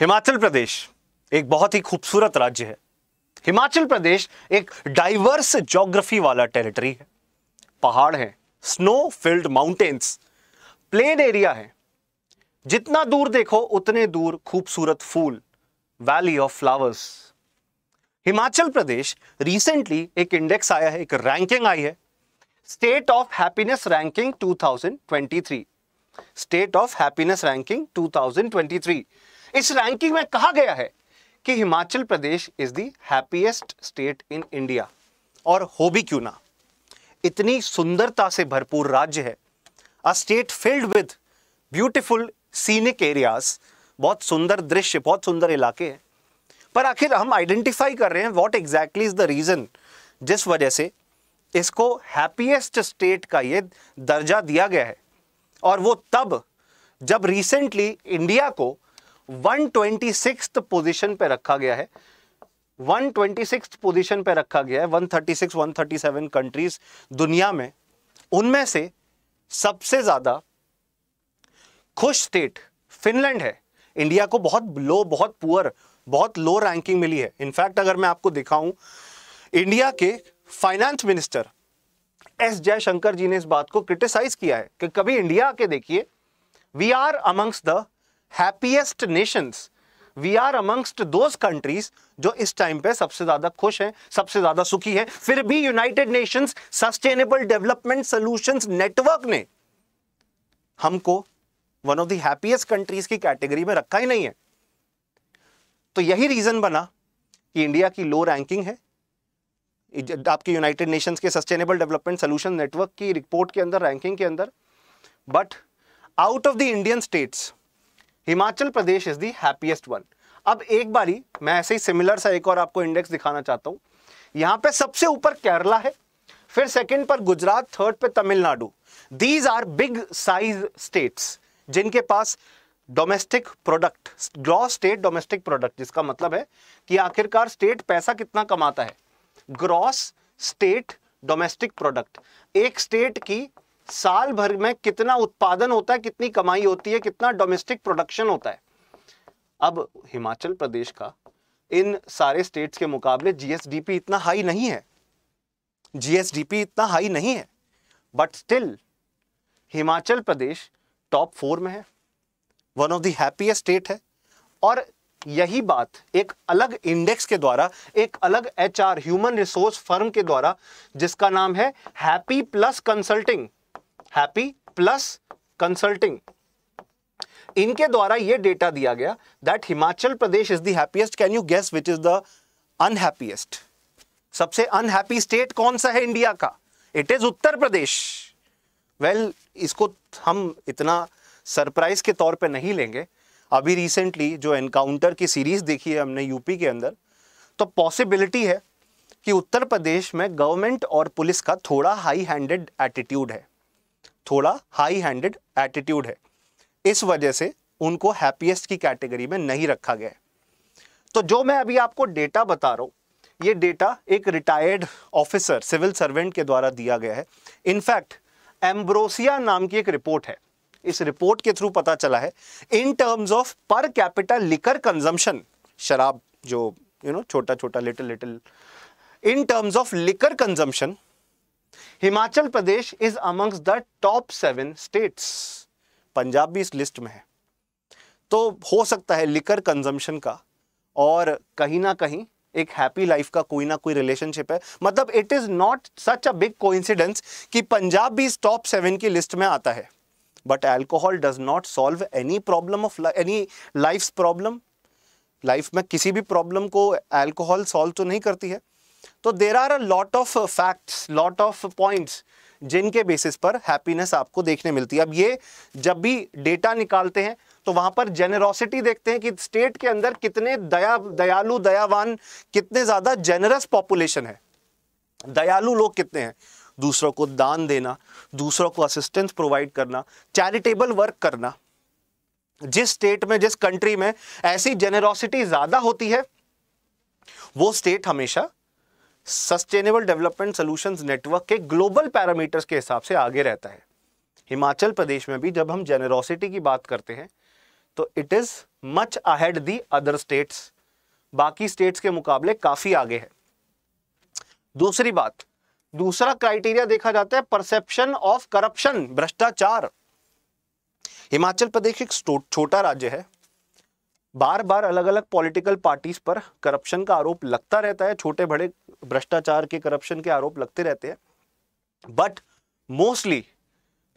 हिमाचल प्रदेश एक बहुत ही खूबसूरत राज्य है हिमाचल प्रदेश एक डाइवर्स जोग्राफी वाला टेरिटरी है पहाड़ है snow field mountains plain area है जितना दूर देखो उतने दूर खूबसूरत फूल valley of flowers Himachal Pradesh recently एक इंडेक्स आया है एक रैंकिंग आई है state of happiness ranking 2023 state of happiness ranking 2023 इस रैंकिंग में कहा गया है कि Himachal Pradesh is the happiest state in India और हो भी क्यों ना इतनी सुंदरता से भरपूर राज्य है a state filled with beautiful scenic areas बहुत सुंदर दृश्य बहुत सुंदर इलाके हैं पर आखिर हम आइडेंटिफाई कर रहे हैं what exactly is the reason जिस वजह से इसको हैप्पीएस्ट स्टेट का ये दर्जा दिया गया है और वो तब जब रिसेंटली इंडिया को वन ट्वेंटी पोजीशन पे रखा गया है वन ट्वेंटी पोजीशन पे रखा गया है 136 137 कंट्रीज दुनिया में उनमें से सबसे ज़्यादा खुश स्टेट फिनलैंड है इंडिया को बहुत लो बहुत पुअर बहुत लो रैंकिंग मिली है इनफैक्ट अगर मैं आपको दिखाऊं इंडिया के finance minister S Jaishankar ji ने इस बात को क्रिटिसाइज किया है कि कभी इंडिया के देखिए we are amongst the happiest nations we are amongst those countries जो इस टाइम पे सबसे ज्यादा खुश हैं सबसे ज्यादा सुखी हैं फिर भी United Nations sustainable development solutions network ने हमको one of the happiest countries की कैटेगरी में रखा ही नहीं है तो यही रीजन बना कि इंडिया की लो रैंकिंग है आपके यूनाइटेड नेशंस के सस्टेनेबल डेवलपमेंट सोल्यूशन नेटवर्क की रिपोर्ट के अंदर रैंकिंग के अंदर but out of the Indian states Himachal Pradesh is the happiest one अब एक बारी मैं ऐसे ही सिमिलर सा एक और आपको इंडेक्स दिखाना चाहता हूं यहां पे सबसे ऊपर केरला है फिर सेकंड पर गुजरात थर्ड पे Tamil Nadu these are big size states जिनके पास domestic product gross state domestic product जिसका मतलब है कि आखिरकार स्टेट पैसा कितना कमाता है ग्रॉस स्टेट डोमेस्टिक प्रोडक्ट एक स्टेट की साल भर में कितना उत्पादन होता है कितनी कमाई होती है कितना डोमेस्टिक प्रोडक्शन होता है अब हिमाचल प्रदेश का इन सारे स्टेट्स के मुकाबले जीएसडीपी इतना हाई नहीं है जीएसडीपी इतना हाई नहीं है but still Himachal Pradesh top four में है one of the happiest state है और यही बात एक अलग इंडेक्स के द्वारा एक अलग एचआर ह्यूमन रिसोर्स फर्म के द्वारा जिसका नाम है happy plus consulting happy plus consulting इनके द्वारा ये डेटा दिया गया that Himachal Pradesh is the happiest can you guess which is the unhappiest सबसे अनहैप्पी स्टेट कौन सा है इंडिया का it is Uttar Pradesh well well, इसको हम इतना सरप्राइज के तौर पे नहीं लेंगे अभी रिसेंटली जो एनकाउंटर की सीरीज देखी है हमने यूपी के अंदर तो पॉसिबिलिटी है कि उत्तर प्रदेश में गवर्नमेंट और पुलिस का थोड़ा हाई हैंडेड एटीट्यूड है थोड़ा हाई हैंडेड एटीट्यूड है इस वजह से उनको हैप्पीएस्ट की कैटेगरी में नहीं रखा गया तो जो मैं अभी आपको डेटा बता रहा हूं ये डेटा एक रिटायर्ड ऑफिसर सिविल सर्वेंट के द्वारा दिया गया है इनफैक्ट एम्ब्रोसिया नाम की एक रिपोर्ट है इस रिपोर्ट के थ्रू पता चला है in terms of per capital liquor consumption शराब जो यू नो छोटा छोटा little little in terms of liquor consumption Himachal Pradesh is amongst the top seven states Punjab भी इस लिस्ट में है तो हो सकता है लिकर कंजम्पशन का और कहीं ना कहीं एक हैप्पी लाइफ का कोई ना कोई रिलेशनशिप है मतलब it is not such a big coincidence कि पंजाब भी इस टॉप सेवन की लिस्ट में आता है but alcohol does not solve any problem of any life problem life में किसी भी प्रॉब्लम को एल्कोहल सॉल्व तो नहीं करती है तो there are a lot of facts lot of points जिनके बेसिस पर हैप्पीनेस आपको देखने मिलती है अब ये जब भी डेटा निकालते हैं तो वहां पर जेनरोसिटी देखते हैं कि स्टेट के अंदर कितने दया दयालु दयावान कितने ज़्यादा जेनरस पॉपुलेशन है दयालु लोग कितने हैं दूसरों को दान देना दूसरों को असिस्टेंस प्रोवाइड करना चैरिटेबल वर्क करना जिस स्टेट में जिस कंट्री में ऐसी जेनरोसिटी ज़्यादा होती है वो स्टेट हमेशा सस्टेनेबल डेवलपमेंट सोल्यूशन नेटवर्क के ग्लोबल पैरामीटर्स के हिसाब से आगे रहता है हिमाचल प्रदेश में भी जब हम जेनरोसिटी की बात करते हैं तो it is much ahead the other states बाकी स्टेट्स के मुकाबले काफ़ी आगे है दूसरी बात दूसरा क्राइटेरिया देखा जाता है परसेप्शन ऑफ करप्शन भ्रष्टाचार हिमाचल प्रदेश एक छोटा राज्य है बार बार अलग अलग पॉलिटिकल पार्टीज पर करप्शन का आरोप लगता रहता है छोटे बड़े भ्रष्टाचार के करप्शन के आरोप लगते रहते हैं but mostly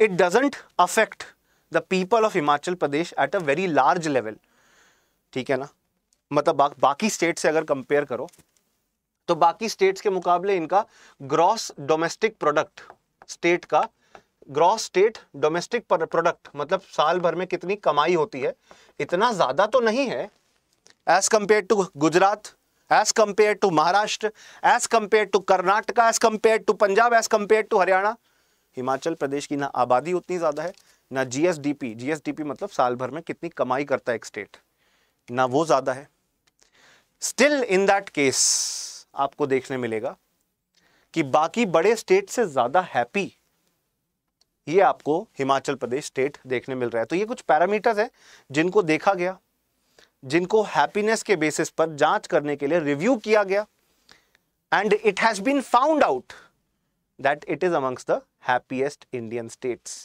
it doesn't affect the people of Himachal Pradesh at a very large level ठीक है ना मतलब बा, बाकी स्टेट से अगर कंपेयर करो तो बाकी स्टेट्स के मुकाबले इनका ग्रॉस डोमेस्टिक प्रोडक्ट स्टेट का ग्रॉस स्टेट डोमेस्टिक प्रोडक्ट मतलब साल भर में कितनी कमाई होती है इतना ज़्यादा तो नहीं है as compare to Gujarat as compare to Maharashtra as compare to Karnataka as compare to Punjab as compare to Haryana Himachal Pradesh की ना आबादी उतनी ज़्यादा है ना जीएसडीपी जीएसडीपी मतलब साल भर में कितनी कमाई करता है एक स्टेट ना वो ज़्यादा है स्टिल इन दैट केस आपको देखने मिलेगा कि बाकी बड़े स्टेट से ज़्यादा हैप्पी ये आपको हिमाचल प्रदेश स्टेट देखने मिल रहा है तो ये कुछ पैरामीटर्स हैं जिनको देखा गया जिनको हैप्पीनेस के बेसिस पर जांच करने के लिए रिव्यू किया गया and it has been found out that it is amongst the happiest Indian states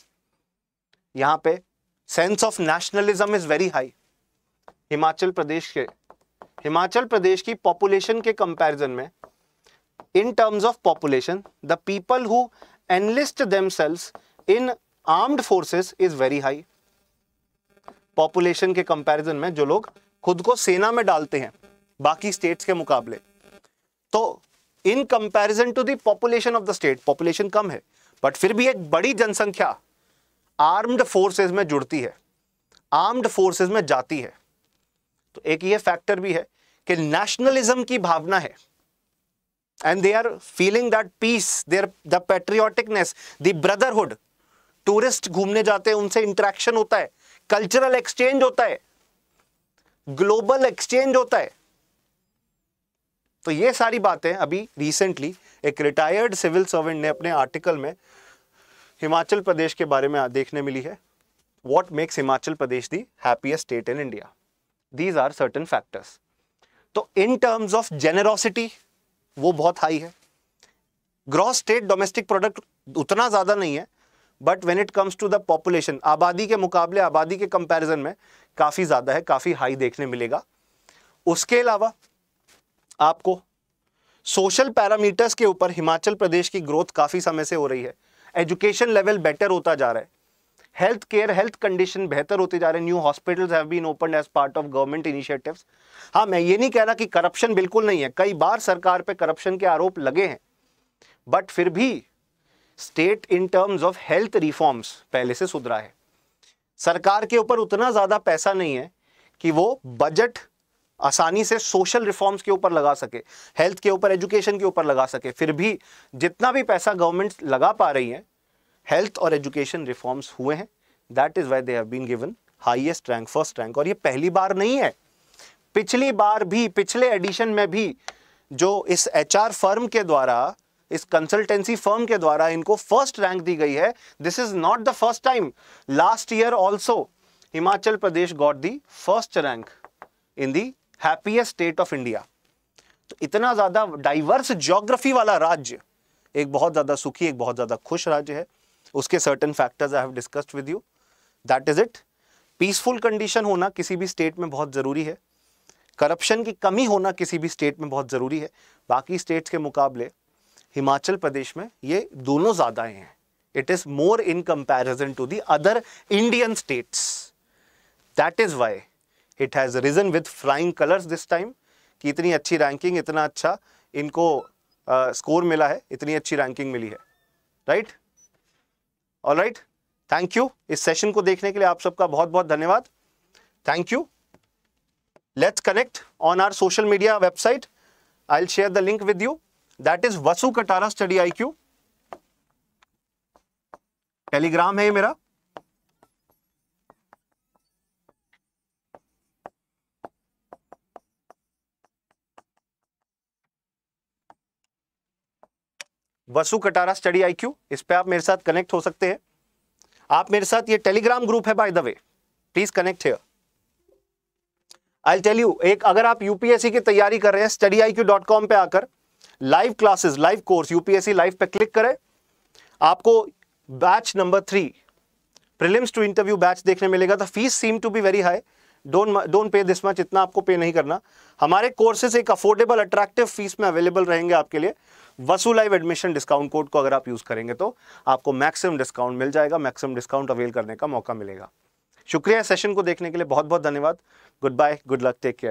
यहां पे sense of nationalism is very high Himachal Pradesh के हिमाचल प्रदेश की पॉपुलेशन के कंपैरिजन में in terms of population the people who enlist themselves in armed forces is very high population के comparison में जो लोग खुद को सेना में डालते हैं बाकी स्टेट्स के मुकाबले तो in comparison to the population of the state population कम है बट फिर भी एक बड़ी जनसंख्या आर्म्ड फोर्सेस में जुड़ती है आर्म्ड फोर्सेस में जाती है तो एक ये फैक्टर भी है कि नेशनलिज्म की भावना है and they are feeling that peace there the patrioticness the brotherhood tourist घूमने जाते हैं उनसे इंटरेक्शन होता है कल्चरल एक्सचेंज होता है ग्लोबल एक्सचेंज होता है तो ये सारी बातें अभी रिसेंटली एक रिटायर्ड सिविल सर्वेंट ने अपने आर्टिकल में हिमाचल प्रदेश के बारे में देखने मिली है what makes Himachal Pradesh the happiest state in India these are certain factors तो इन टर्म्स ऑफ जेनरोसिटी वो बहुत हाई है ग्रॉस स्टेट डोमेस्टिक प्रोडक्ट उतना ज़्यादा नहीं है but when it comes to the population आबादी के मुकाबले आबादी के कंपेरिजन में काफ़ी ज़्यादा है काफ़ी हाई देखने मिलेगा उसके अलावा आपको सोशल पैरामीटर्स के ऊपर हिमाचल प्रदेश की ग्रोथ काफ़ी समय से हो रही है एजुकेशन लेवल बेटर होता जा रहा है हेल्थ केयर हेल्थ कंडीशन बेहतर होते जा रहे हैं new hospitals have been open as part of government initiatives हाँ मैं ये नहीं कह रहा कि करप्शन बिल्कुल नहीं है कई बार सरकार पे करप्शन के आरोप लगे हैं बट फिर भी state in terms of health reforms पहले से सुधरा है सरकार के ऊपर उतना ज़्यादा पैसा नहीं है कि वो बजट आसानी से सोशल रिफॉर्म्स के ऊपर लगा सके हेल्थ के ऊपर एजुकेशन के ऊपर लगा सके फिर भी जितना भी पैसा गवर्नमेंट लगा पा रही है हेल्थ और एजुकेशन रिफॉर्म्स हुए हैं that is why they have been given highest rank first rank और ये पहली बार नहीं है पिछली बार भी पिछले एडिशन में भी जो इस एचआर फर्म के द्वारा इस कंसल्टेंसी फर्म के द्वारा इनको फर्स्ट रैंक दी गई है this is not the first time last year also Himachal Pradesh got the first rank in the happiest state of India तो इतना ज़्यादा डाइवर्स जोग्राफी वाला राज्य एक बहुत ज़्यादा सुखी एक बहुत ज़्यादा खुश राज्य है उसके certain factors I have discussed with you that is it peaceful condition होना किसी भी स्टेट में बहुत ज़रूरी है करप्शन की कमी होना किसी भी स्टेट में बहुत ज़रूरी है बाकी स्टेट्स के मुकाबले हिमाचल प्रदेश में ये दोनों ज़्यादा हैं it is more in comparison to the other Indian states that is why it has risen with flying colours this time कि इतनी अच्छी रैंकिंग इतना अच्छा इनको स्कोर uh, मिला है इतनी अच्छी रैंकिंग मिली है राइट और राइट थैंक यू इस सेशन को देखने के लिए आप सबका बहुत बहुत धन्यवाद thank you let's connect on our social media website I share the link with you that is Vasu Katara study I Q Telegram है ये मेरा Vasu Katara study I Q इस पे आप मेरे साथ कनेक्ट हो सकते हैं आप मेरे साथ ये टेलीग्राम ग्रुप है by the way please connect है आई टेल यू एक अगर आप यूपीएससी की तैयारी कर रहे हैं study I Q dot com पर आकर live classes live course UPSC live पर क्लिक करें आपको batch number three prelims to interview batch देखने मिलेगा the fees seem to be very high don't don't pay this much इतना आपको पे नहीं करना हमारे कोर्सेज एक अफोर्डेबल अट्रैक्टिव फीस में अवेलेबल रहेंगे आपके लिए Vasu live admission discount code को अगर आप यूज़ करेंगे तो आपको मैक्सिमम डिस्काउंट मिल जाएगा मैक्सिमम डिस्काउंट अवेल करने का मौका मिलेगा शुक्रिया सेशन को देखने के लिए बहुत बहुत धन्यवाद goodbye good luck take care